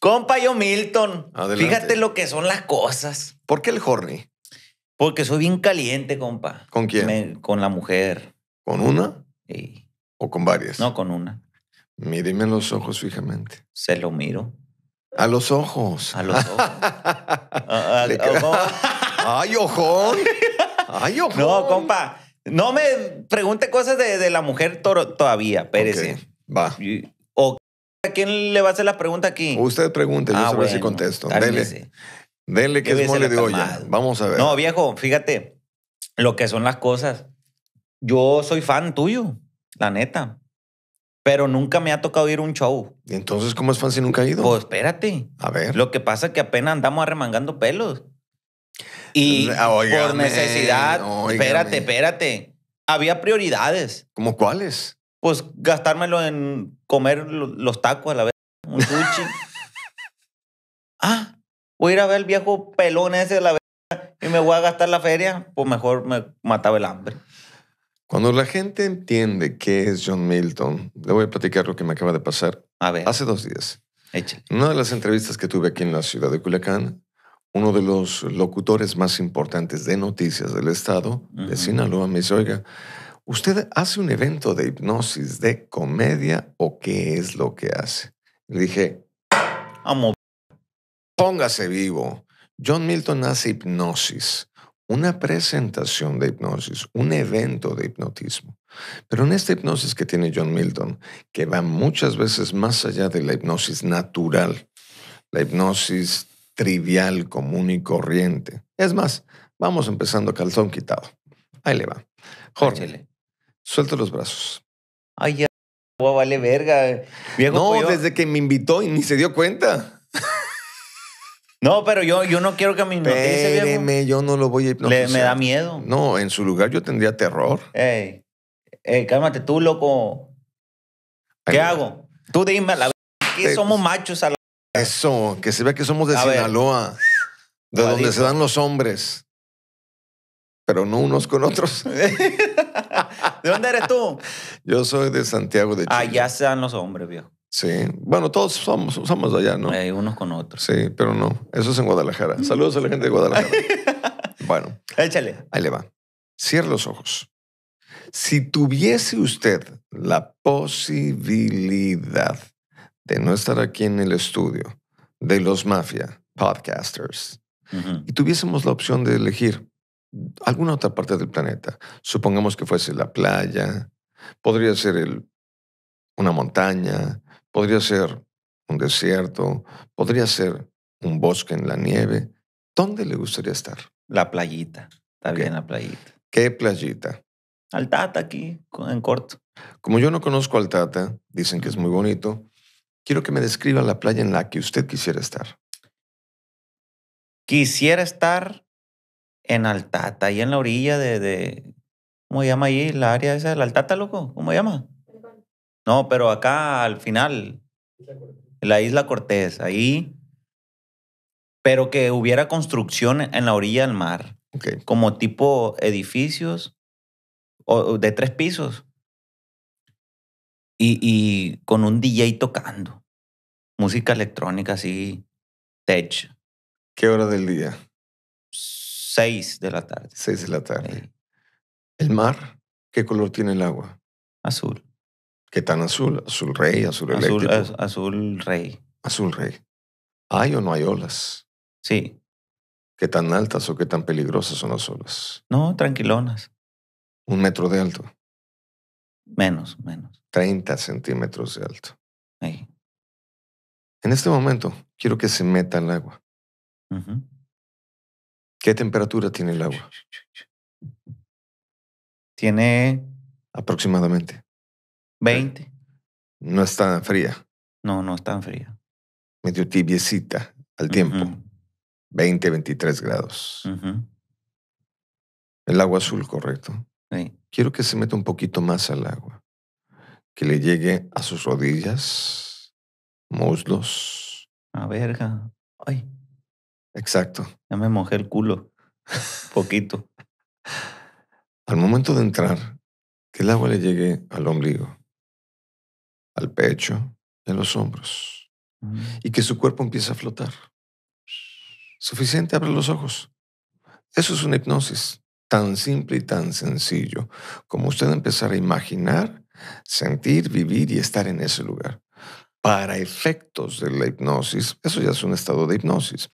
Compa yo Milton, fíjate lo que son las cosas. ¿Por qué el horny? Porque soy bien caliente, compa. ¿Con quién? con la mujer. ¿Con una? Sí. ¿O con varias? No, con una. Míreme en los ojos fijamente. Se lo miro. A los ojos. A los ojos. a, a, Ay, ojón. Ay, ojón. No, compa. No me pregunte cosas de, la mujer todavía, Pérez. Va. ¿A quién le va a hacer la pregunta aquí? Usted pregunte, yo ah, si contesto. Dele, que es mole de olla. Vamos a ver. No, viejo, fíjate lo que son las cosas. Yo soy fan tuyo, la neta. Pero nunca me ha tocado ir a un show. ¿Y entonces cómo es fan si nunca ha ido? Pues espérate. A ver. Lo que pasa es que apenas andamos arremangando pelos. Y por necesidad, espérate, espérate. Había prioridades. ¿Cómo cuáles? pues gastármelo en comer los tacos a la vez, ah, voy a ir a ver el viejo pelón ese de la vez y me voy a gastar la feria, pues mejor me mataba el hambre. Cuando la gente entiende qué es John Milton, le voy a platicar lo que me acaba de pasar. Hace dos días. una de las entrevistas que tuve aquí en la ciudad de Culiacán, uno de los locutores más importantes de noticias del estado, de Sinaloa, me dice, oiga, ¿Usted hace un evento de hipnosis de comedia o qué es lo que hace? Le dije, amo, póngase vivo. John Milton hace hipnosis, una presentación de hipnosis, un evento de hipnotismo. Pero en esta hipnosis que tiene John Milton, que va muchas veces más allá de la hipnosis natural, la hipnosis trivial, común y corriente. Es más, vamos empezando calzón quitado. Ahí le va. Jorge, Suelta los brazos. Ay, ya, vale verga. no, desde que me invitó y ni se dio cuenta. No, pero yo, yo no quiero que me yo no lo voy a me da miedo. No, en su lugar yo tendría terror. Ey, ey cálmate tú, loco. ¿Qué hago? Tú dime, la somos machos a la Eso, que se ve que somos de Sinaloa, de donde se dan los hombres. Pero no unos con otros. ¿De dónde eres tú? Yo soy de Santiago de ah, Chile. Allá sean los hombres, viejo. Sí. Bueno, todos somos, somos allá, ¿no? Hay eh, unos con otros. Sí, pero no. Eso es en Guadalajara. Saludos a la gente de Guadalajara. bueno. Échale. Ahí le va. Cierra los ojos. Si tuviese usted la posibilidad de no estar aquí en el estudio de los Mafia Podcasters y tuviésemos la opción de elegir alguna otra parte del planeta. Supongamos que fuese la playa, podría ser una montaña, podría ser un desierto, podría ser un bosque en la nieve. ¿Dónde le gustaría estar? La playita. Está bien la playita. ¿Qué playita? Altata Tata aquí, en corto. Como yo no conozco Altata dicen que es muy bonito, quiero que me describa la playa en la que usted quisiera estar. Quisiera estar en Altata, ahí en la orilla de, ¿cómo se llama ahí? La área esa de la Altata, loco, ¿cómo se llama? No, pero acá al final, la isla Cortés, ahí, pero que hubiera construcción en la orilla del mar, como tipo edificios o, de tres pisos y, y con un DJ tocando, música electrónica así, tech. ¿Qué hora del día? 6 de la tarde. 6 de la tarde. ¿El mar? ¿Qué color tiene el agua? Azul. ¿Qué tan azul? Azul rey, azul, azul eléctrico. azul rey. Azul rey. ¿Hay o no hay olas? Sí. ¿Qué tan altas o qué tan peligrosas son las olas? No, tranquilonas. ¿Un metro de alto? Menos, menos. 30 centímetros de alto. En este momento, quiero que se meta el agua. ¿Qué temperatura tiene el agua? Tiene... Aproximadamente. 20. No está tan fría. No, no está tan fría. Medio tibiecita al tiempo. Veinte, veintitrés 20, 23 grados. El agua azul, correcto. Sí. Quiero que se meta un poquito más al agua. Que le llegue a sus rodillas, muslos. A verga. Ay. Exacto. Ya me mojé el culo. Poquito. Al momento de entrar, que el agua le llegue al ombligo, al pecho a los hombros. Mm. Y que su cuerpo empiece a flotar. Suficiente, abre los ojos. Eso es una hipnosis tan simple y tan sencillo como usted empezar a imaginar, sentir, vivir y estar en ese lugar. Para efectos de la hipnosis, eso ya es un estado de hipnosis.